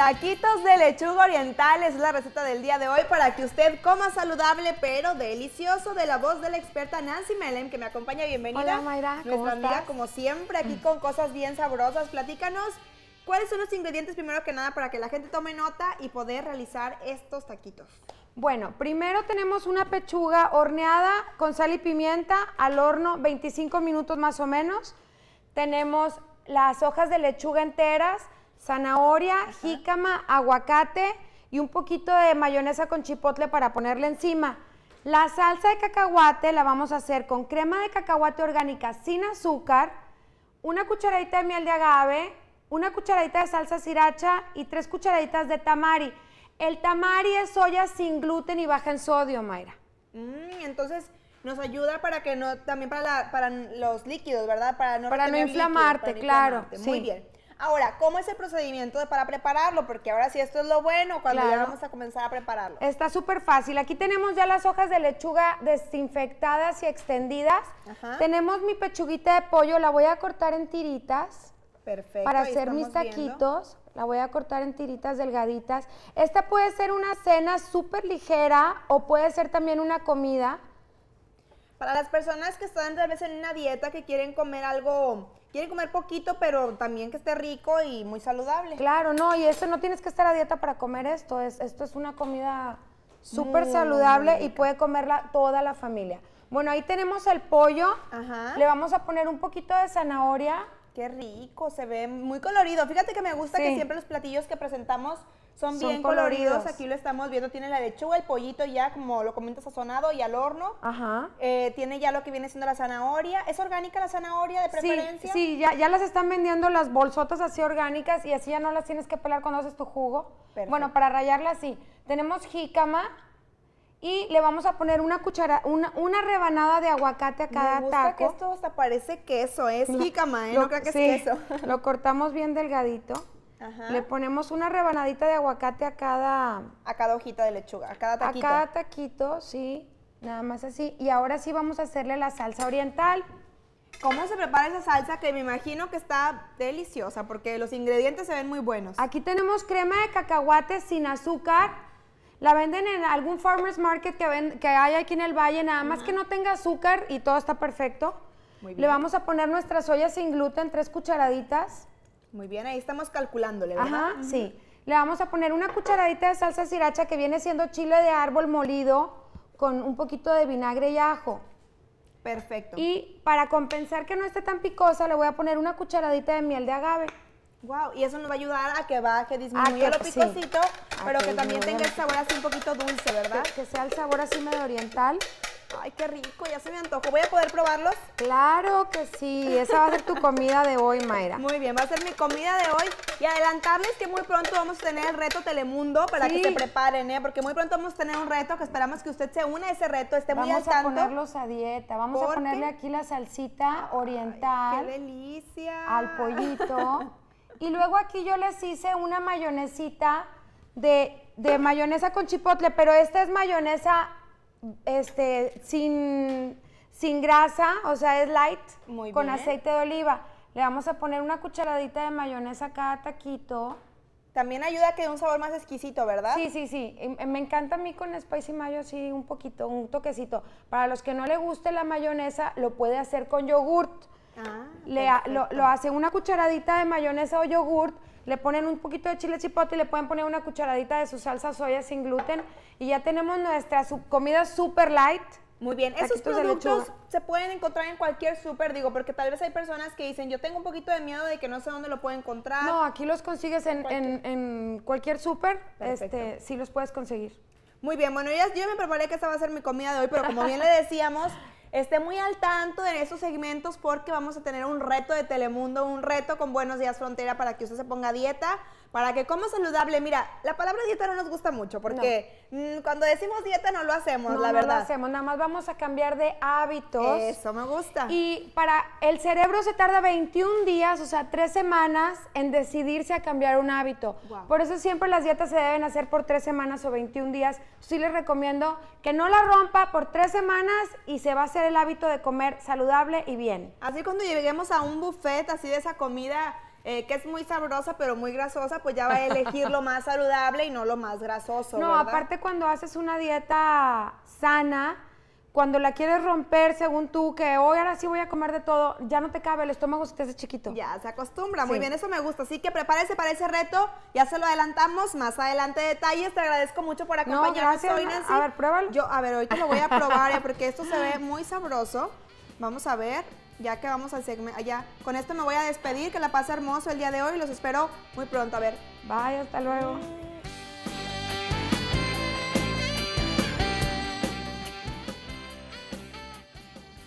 Taquitos de lechuga oriental es la receta del día de hoy para que usted coma saludable pero delicioso de la voz de la experta Nancy Melem que me acompaña. Bienvenida. Hola ¿cómo estás? como siempre aquí con cosas bien sabrosas. Platícanos cuáles son los ingredientes primero que nada para que la gente tome nota y poder realizar estos taquitos. Bueno, primero tenemos una pechuga horneada con sal y pimienta al horno 25 minutos más o menos. Tenemos las hojas de lechuga enteras zanahoria, jícama, aguacate y un poquito de mayonesa con chipotle para ponerle encima. La salsa de cacahuate la vamos a hacer con crema de cacahuate orgánica sin azúcar, una cucharadita de miel de agave, una cucharadita de salsa sriracha y tres cucharaditas de tamari. El tamari es soya sin gluten y baja en sodio, Mayra. Mm, entonces nos ayuda para que no, también para, los líquidos, ¿verdad? Para no, inflamarte, claro. Muy bien. Ahora, ¿cómo es el procedimiento para prepararlo? Porque ahora sí, esto es lo bueno, cuando ya vamos a comenzar a prepararlo. Está súper fácil. Aquí tenemos ya las hojas de lechuga desinfectadas y extendidas. Tenemos mi pechuguita de pollo, la voy a cortar en tiritas. Perfecto. Para hacer mis taquitos. La voy a cortar en tiritas delgaditas. Esta puede ser una cena súper ligera o puede ser también una comida. Para las personas que están tal vez en una dieta, que quieren comer algo, quieren comer poquito, pero también que esté rico y muy saludable. Claro, no, y eso no tienes que estar a dieta para comer esto, es, esto es una comida súper saludable y puede comerla toda la familia. Bueno, ahí tenemos el pollo, Ajá. le vamos a poner un poquito de zanahoria. Qué rico, se ve muy colorido. Fíjate que me gusta que siempre los platillos que presentamos son, bien coloridos. aquí lo estamos viendo, tiene la lechuga, el pollito ya, como lo comentas, sazonado y al horno. Ajá. Eh, tiene ya lo que viene siendo la zanahoria. ¿Es orgánica la zanahoria de preferencia? Sí, ya, ya las están vendiendo las bolsotas así orgánicas y así ya no las tienes que pelar cuando haces tu jugo. Bueno, para rayarla sí. Tenemos jícama, y le vamos a poner una cuchara, una, rebanada de aguacate a cada Me gusta que esto hasta parece queso, ¿eh? es jícama, ¿eh? no creo que es queso. Lo cortamos bien delgadito. Le ponemos una rebanadita de aguacate a cada... A cada hojita de lechuga, a cada taquito. A cada taquito, sí, nada más así. Y ahora sí vamos a hacerle la salsa oriental. ¿Cómo se prepara esa salsa que me imagino que está deliciosa porque los ingredientes se ven muy buenos? Aquí tenemos crema de cacahuate sin azúcar. La venden en algún farmer's market que, que hay aquí en el valle, nada más que no tenga azúcar y todo está perfecto. Le vamos a poner nuestras ollas sin gluten, tres cucharaditas. Muy bien, ahí estamos calculándole, ¿verdad? Ajá, sí. Le vamos a poner una cucharadita de salsa sriracha que viene siendo chile de árbol molido con un poquito de vinagre y ajo. Perfecto. Y para compensar que no esté tan picosa, le voy a poner una cucharadita de miel de agave. Wow, y eso nos va a ayudar a que baje, disminuya picosito, pero que, también tenga el sabor así un poquito dulce, ¿verdad? que sea el sabor así medio oriental. Ay, qué rico, ya se me antojo. ¿Voy a poder probarlos? Claro que sí, esa va a ser tu comida de hoy, Mayra. Muy bien, va a ser mi comida de hoy. Y adelantarles que muy pronto vamos a tener el reto Telemundo para que se preparen, ¿eh? Porque muy pronto vamos a tener un reto que esperamos que usted se una a ese reto, esté muy al Vamos a ponerlos a dieta, vamos a ponerle aquí la salsita oriental. ¡Qué delicia! Al pollito. y luego aquí yo les hice una mayonesita de, de mayonesa con chipotle, pero esta es mayonesa este, sin, sin grasa, o sea, es light, con aceite de oliva. Le vamos a poner una cucharadita de mayonesa a cada taquito. También ayuda a que dé un sabor más exquisito, ¿verdad? Sí, sí, sí. Me encanta a mí con spicy mayo así un poquito, un toquecito. Para los que no le guste la mayonesa, lo puede hacer con yogurt. Ah, le, lo, lo, hace una cucharadita de mayonesa o yogurt, le ponen un poquito de chile chipotle y le pueden poner una cucharadita de su salsa soya sin gluten y ya tenemos nuestra comida super light. Muy bien, esos productos se pueden encontrar en cualquier súper, digo, porque tal vez hay personas que dicen, yo tengo un poquito de miedo de que no sé dónde lo puedo encontrar. No, aquí los consigues en, cualquier súper, este, sí los puedes conseguir. Muy bien, bueno, ya, yo me preparé que esta va a ser mi comida de hoy, pero como bien le decíamos, esté muy al tanto en esos segmentos porque vamos a tener un reto de Telemundo, un reto con Buenos Días Frontera para que usted se ponga dieta para que como saludable, mira, la palabra dieta no nos gusta mucho porque mm, cuando decimos dieta no lo hacemos, la verdad. No lo hacemos, nada más vamos a cambiar de hábitos. Eso me gusta. Y para el cerebro se tarda 21 días, o sea, 3 semanas en decidirse a cambiar un hábito. Por eso siempre las dietas se deben hacer por 3 semanas o 21 días. Sí les recomiendo que no la rompa por 3 semanas y se va a hacer el hábito de comer saludable y bien. Así cuando lleguemos a un buffet así de esa comida eh, que es muy sabrosa pero muy grasosa, pues ya va a elegir lo más saludable y no lo más grasoso. No, aparte cuando haces una dieta sana, cuando la quieres romper según tú, que hoy ahora sí voy a comer de todo, ya no te cabe el estómago si te hace chiquito. Ya, se acostumbra, muy bien, eso me gusta. Así que prepárese para ese reto, ya se lo adelantamos, más adelante detalles, te agradezco mucho por acompañarnos. No, A ver, pruébalo. Yo, a ver, ahorita lo voy a probar, eh, porque esto se ve muy sabroso. Vamos a ver ya que vamos al segmento, allá. Con esto me voy a despedir, que la pase hermoso el día de hoy, los espero muy pronto, a ver. Bye, hasta luego.